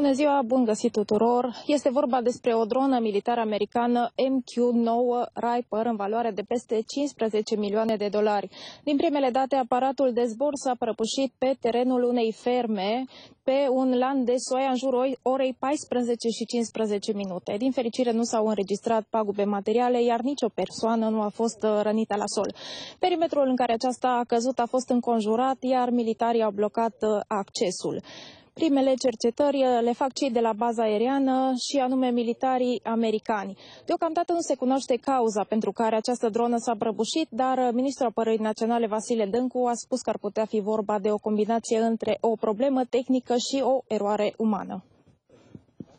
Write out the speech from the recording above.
Bună ziua, bun găsit tuturor! Este vorba despre o dronă militară americană MQ-9 Reaper în valoare de peste 15 milioane de dolari. Din primele date, aparatul de zbor s-a prăpușit pe terenul unei ferme pe un lan de soia în jurul orei 14 și 15 minute. Din fericire nu s-au înregistrat pagube materiale, iar nicio persoană nu a fost uh, rănită la sol. Perimetrul în care aceasta a căzut a fost înconjurat, iar militarii au blocat uh, accesul. Primele cercetări uh, le fac cei de la baza aeriană și anume militarii americani. Deocamdată nu se cunoaște cauza pentru care această dronă s-a prăbușit, dar uh, ministrul apărării naționale Vasile Dâncu a spus că ar putea fi vorba de o combinație între o problemă tehnică și o eroare umană.